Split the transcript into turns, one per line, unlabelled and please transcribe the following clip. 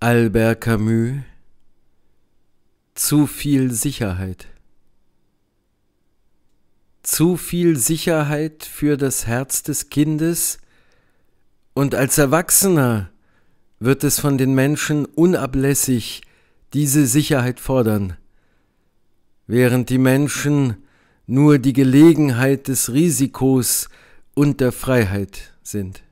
Albert Camus Zu viel Sicherheit Zu viel Sicherheit für das Herz des Kindes, und als Erwachsener wird es von den Menschen unablässig diese Sicherheit fordern, während die Menschen nur die Gelegenheit des Risikos und der Freiheit sind.